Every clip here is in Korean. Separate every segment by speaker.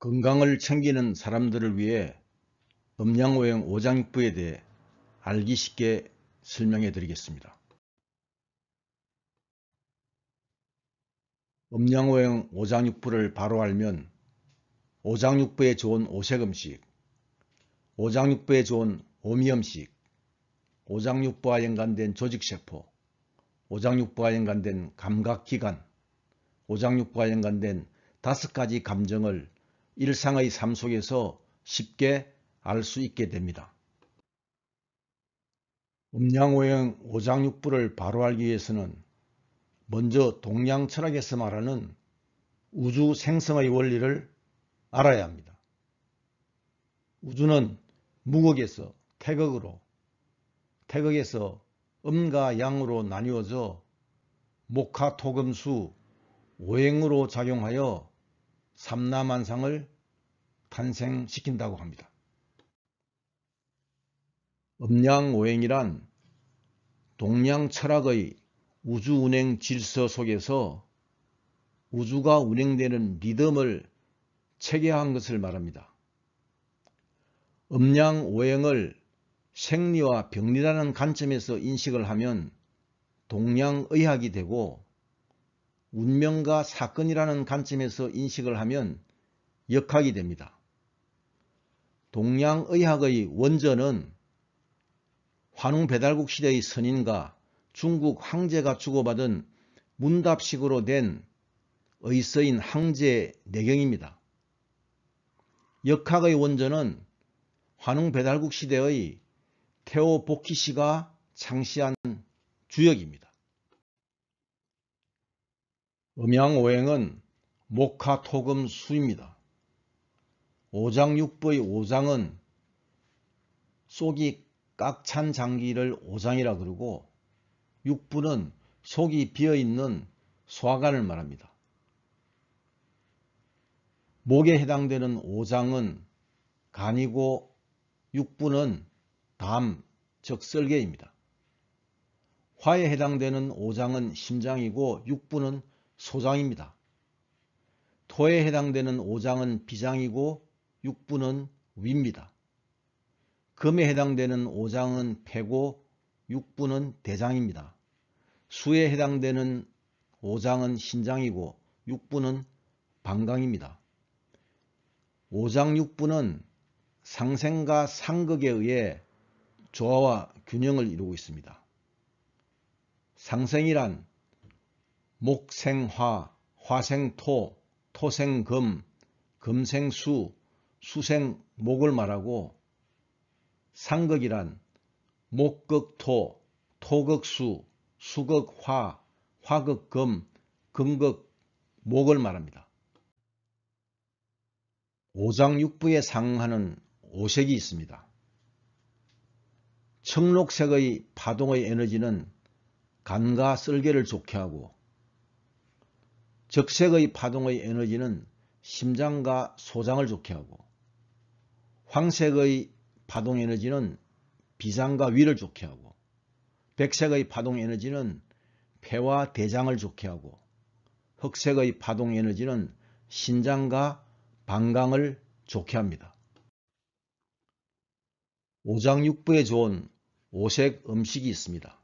Speaker 1: 건강을 챙기는 사람들을 위해 음양오행 오장육부에 대해 알기 쉽게 설명해 드리겠습니다. 음양오행 오장육부를 바로 알면 오장육부에 좋은 오색음식, 오장육부에 좋은 오미음식, 오장육부와 연관된 조직세포, 오장육부와 연관된 감각기관, 오장육부와 연관된 다섯 가지 감정을 일상의 삶 속에서 쉽게 알 수 있게 됩니다. 음양오행 오장육부를 바로 알기 위해서는 먼저 동양 철학에서 말하는 우주 생성의 원리를 알아야 합니다. 우주는 무극에서 태극으로, 태극에서 음과 양으로 나뉘어져 목화토금수 오행으로 작용하여 삼라만상을 탄생시킨다고 합니다. 음양오행이란 동양 철학의 우주운행 질서 속에서 우주가 운행되는 리듬을 체계한 것을 말합니다. 음양오행을 생리와 병리라는 관점에서 인식을 하면 동양의학이 되고 운명과 사건이라는 관점에서 인식을 하면 역학이 됩니다. 동양의학의 원전은 환웅배달국 시대의 선인과 중국 황제가 주고받은 문답식으로 된 의서인 황제 내경입니다. 역학의 원전은 환웅배달국 시대의 테오보키 시가 창시한 주역입니다. 음양오행은 목화토금수입니다. 오장 6부의 오장은 속이 꽉찬 장기를 오장이라 그러고 6부는 속이 비어있는 소화관을 말합니다. 목에 해당되는 오장은 간이고 6부는 담, 즉 썰개입니다. 화에 해당되는 오장은 심장이고 6부는 소장입니다. 토에 해당되는 오장은 비장이고 6부는 위입니다. 금에 해당되는 5장은 폐고 6부는 대장입니다. 수에 해당되는 5장은 신장이고 6부는 방광입니다. 5장 6부는 상생과 상극에 의해 조화와 균형을 이루고 있습니다. 상생이란 목생화, 화생토, 토생금, 금생수, 수생 목을 말하고 상극이란 목극토, 토극수, 수극화, 화극금, 금극 목을 말합니다. 오장육부에 상응하는 오색이 있습니다. 청록색의 파동의 에너지는 간과 쓸개를 좋게 하고 적색의 파동의 에너지는 심장과 소장을 좋게 하고 황색의 파동 에너지는 비상과 위를 좋게 하고 백색의 파동 에너지는 폐와 대장을 좋게 하고 흑색의 파동 에너지는 신장과 방광을 좋게 합니다. 오장육부에 좋은 오색 음식이 있습니다.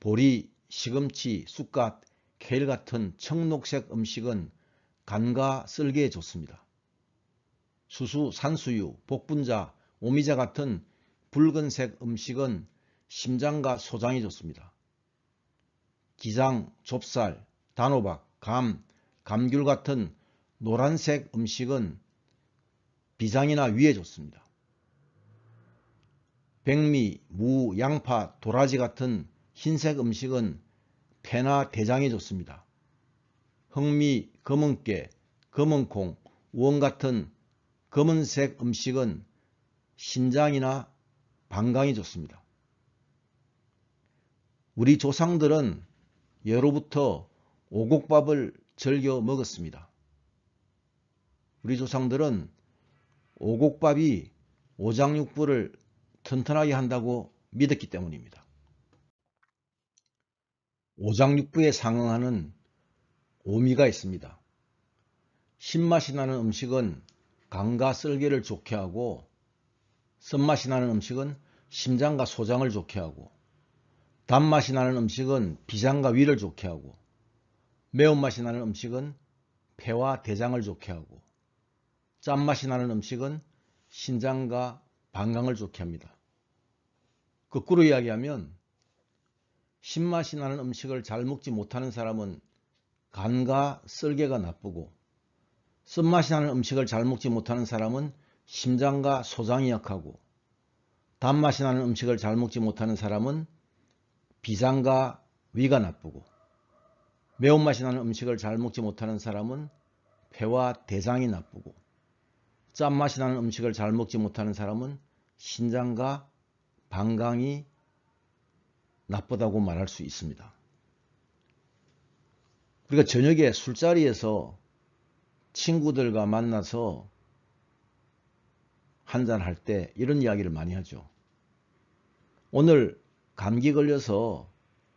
Speaker 1: 보리, 시금치, 쑥갓, 케일 같은 청록색 음식은 간과 쓸개에 좋습니다. 수수, 산수유, 복분자, 오미자 같은 붉은색 음식은 심장과 소장이 좋습니다. 기장, 좁쌀, 단호박, 감, 감귤 같은 노란색 음식은 비장이나 위에 좋습니다. 백미, 무, 양파, 도라지 같은 흰색 음식은 폐나 대장에 좋습니다. 흑미, 검은깨, 검은콩, 우엉 같은 검은색 음식은 신장이나 방광이 좋습니다. 우리 조상들은 예로부터 오곡밥을 즐겨 먹었습니다. 우리 조상들은 오곡밥이 오장육부를 튼튼하게 한다고 믿었기 때문입니다. 오장육부에 상응하는 오미가 있습니다. 신맛이 나는 음식은 간과 쓸개를 좋게 하고 쓴맛이 나는 음식은 심장과 소장을 좋게 하고 단맛이 나는 음식은 비장과 위를 좋게 하고 매운맛이 나는 음식은 폐와 대장을 좋게 하고 짠맛이 나는 음식은 신장과 방광을 좋게 합니다. 거꾸로 이야기하면 신맛이 나는 음식을 잘 먹지 못하는 사람은 간과 쓸개가 나쁘고 쓴맛이 나는 음식을 잘 먹지 못하는 사람은 심장과 소장이 약하고 단맛이 나는 음식을 잘 먹지 못하는 사람은 비장과 위가 나쁘고 매운맛이 나는 음식을 잘 먹지 못하는 사람은 폐와 대장이 나쁘고 짠맛이 나는 음식을 잘 먹지 못하는 사람은 신장과 방광이 나쁘다고 말할 수 있습니다. 우리가 저녁에 술자리에서 친구들과 만나서 한잔할 때 이런 이야기를 많이 하죠. 오늘 감기 걸려서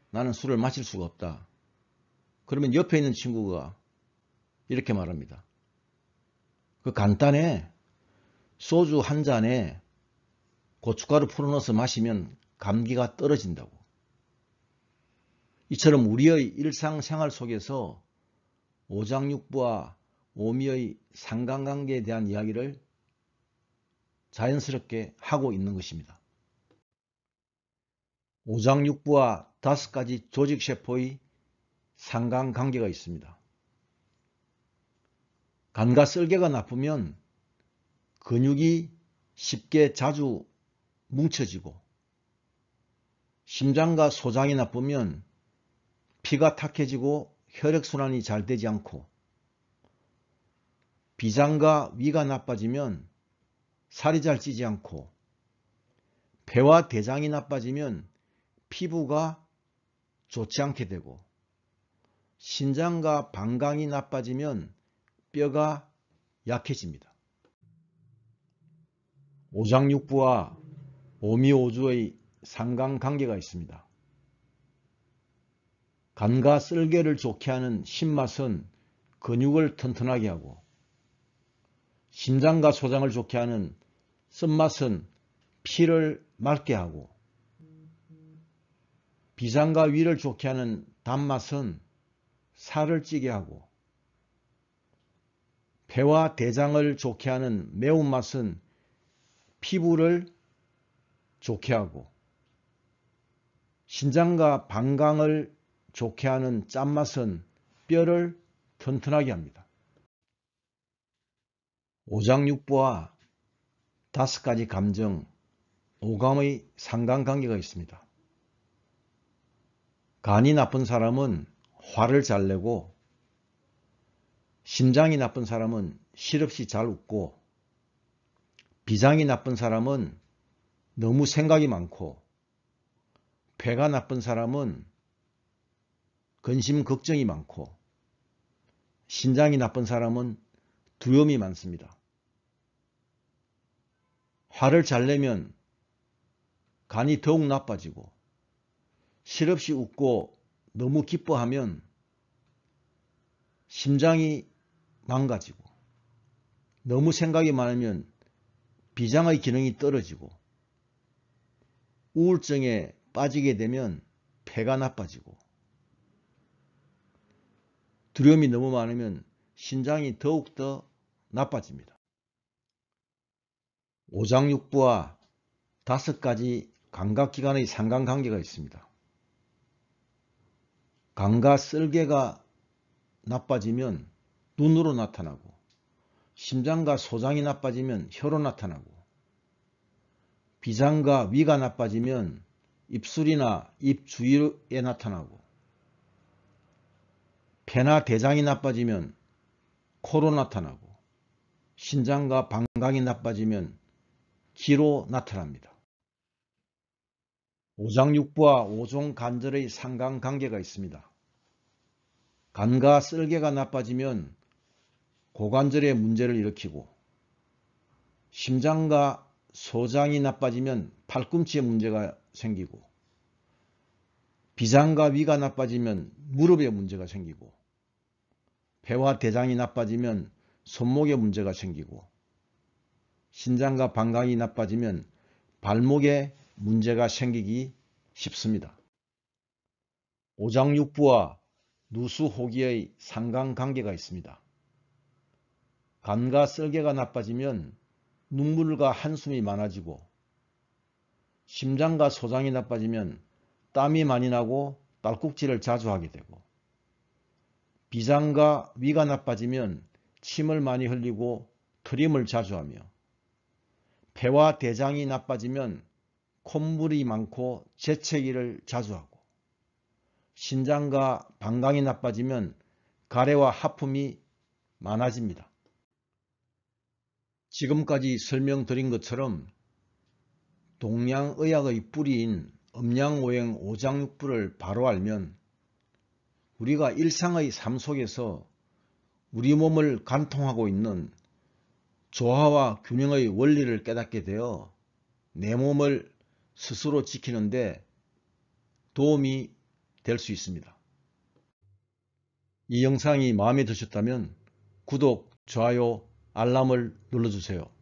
Speaker 1: 나는 술을 마실 수가 없다. 그러면 옆에 있는 친구가 이렇게 말합니다. 그 간단해. 소주 한 잔에 고춧가루 풀어넣어서 마시면 감기가 떨어진다고. 이처럼 우리의 일상생활 속에서 오장육부와 오미의 상관관계에 대한 이야기를 자연스럽게 하고 있는 것입니다. 오장육부와 다섯 가지 조직세포의 상관관계가 있습니다. 간과 쓸개가 나쁘면 근육이 쉽게 자주 뭉쳐지고 심장과 소장이 나쁘면 피가 탁해지고 혈액순환이 잘 되지 않고 비장과 위가 나빠지면 살이 잘 찌지 않고 배와 대장이 나빠지면 피부가 좋지 않게 되고 신장과 방광이 나빠지면 뼈가 약해집니다. 오장육부와 오미오주의 상강관계가 있습니다. 간과 쓸개를 좋게 하는 신맛은 근육을 튼튼하게 하고 신장과 소장을 좋게 하는 쓴맛은 피를 맑게 하고 비장과 위를 좋게 하는 단맛은 살을 찌게 하고 폐와 대장을 좋게 하는 매운맛은 피부를 좋게 하고 신장과 방광을 좋게 하는 짠맛은 뼈를 튼튼하게 합니다. 오장육부와 다섯 가지 감정, 오감의 상관관계가 있습니다. 간이 나쁜 사람은 화를 잘 내고 심장이 나쁜 사람은 실없이 잘 웃고 비장이 나쁜 사람은 너무 생각이 많고 폐가 나쁜 사람은 근심 걱정이 많고 신장이 나쁜 사람은 두려움이 많습니다. 화를 잘 내면 간이 더욱 나빠지고 실없이 웃고 너무 기뻐하면 심장이 망가지고 너무 생각이 많으면 비장의 기능이 떨어지고 우울증에 빠지게 되면 폐가 나빠지고 두려움이 너무 많으면 심장이 더욱더 나빠집니다. 오장육부와 다섯 가지 감각기관의 상관관계가 있습니다. 감각 쓸개가 나빠지면 눈으로 나타나고 심장과 소장이 나빠지면 혀로 나타나고 비장과 위가 나빠지면 입술이나 입 주위에 나타나고 폐나 대장이 나빠지면 코로 나타나고 신장과 방광이 나빠지면 기로 나타납니다. 오장육부와 오종관절의 상관관계가 있습니다. 간과 쓸개가 나빠지면 고관절에 문제를 일으키고 심장과 소장이 나빠지면 팔꿈치에 문제가 생기고 비장과 위가 나빠지면 무릎에 문제가 생기고 폐와 대장이 나빠지면 손목에 문제가 생기고 신장과 방광이 나빠지면 발목에 문제가 생기기 쉽습니다. 오장육부와 누수호기의 상관관계가 있습니다. 간과 쓸개가 나빠지면 눈물과 한숨이 많아지고 심장과 소장이 나빠지면 땀이 많이 나고 딸꾹질을 자주 하게 되고 비장과 위가 나빠지면 침을 많이 흘리고 트림을 자주 하며 폐와 대장이 나빠지면 콧물이 많고 재채기를 자주 하고 신장과 방광이 나빠지면 가래와 하품이 많아집니다. 지금까지 설명드린 것처럼 동양의학의 뿌리인 음양오행 오장육부를 바로 알면 우리가 일상의 삶 속에서 우리 몸을 관통하고 있는 조화와 균형의 원리를 깨닫게 되어 내 몸을 스스로 지키는데 도움이 될 수 있습니다. 이 영상이 마음에 드셨다면 구독, 좋아요, 알람을 눌러주세요.